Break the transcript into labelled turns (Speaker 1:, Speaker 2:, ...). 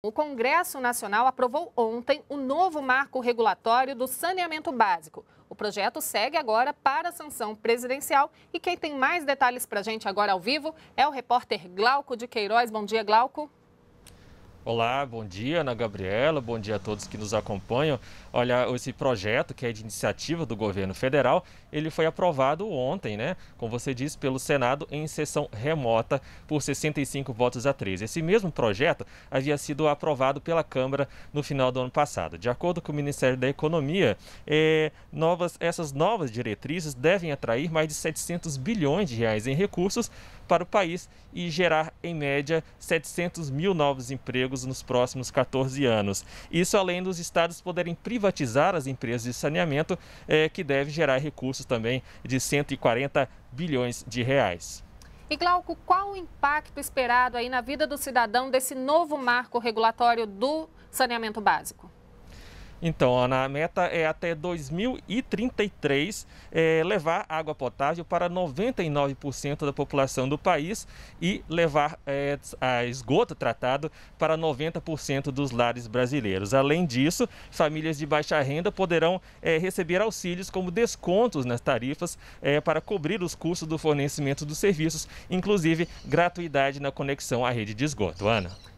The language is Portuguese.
Speaker 1: O Congresso Nacional aprovou ontem o novo marco regulatório do saneamento básico. O projeto segue agora para a sanção presidencial e quem tem mais detalhes para a gente agora ao vivo é o repórter Glauco de Queiroz. Bom dia, Glauco.
Speaker 2: Olá, bom dia, Ana Gabriela, bom dia a todos que nos acompanham. Olha, esse projeto, que é de iniciativa do governo federal, ele foi aprovado ontem, né? Como você disse, pelo Senado em sessão remota por 65 votos a 13. Esse mesmo projeto havia sido aprovado pela Câmara no final do ano passado. De acordo com o Ministério da Economia, eh, novas, essas novas diretrizes devem atrair mais de 700 bilhões de reais em recursos para o país e gerar, em média, 700 mil novos empregos nos próximos 14 anos. Isso além dos estados poderem privatizar as empresas de saneamento, é, que deve gerar recursos também de 140 bilhões de reais.
Speaker 1: E Glauco, qual o impacto esperado aí na vida do cidadão desse novo marco regulatório do saneamento básico?
Speaker 2: Então, Ana, a meta é até 2033 é, levar água potável para 99% da população do país e levar é, esgoto tratado para 90% dos lares brasileiros. Além disso, famílias de baixa renda poderão é, receber auxílios como descontos nas tarifas é, para cobrir os custos do fornecimento dos serviços, inclusive gratuidade na conexão à rede de esgoto. Ana.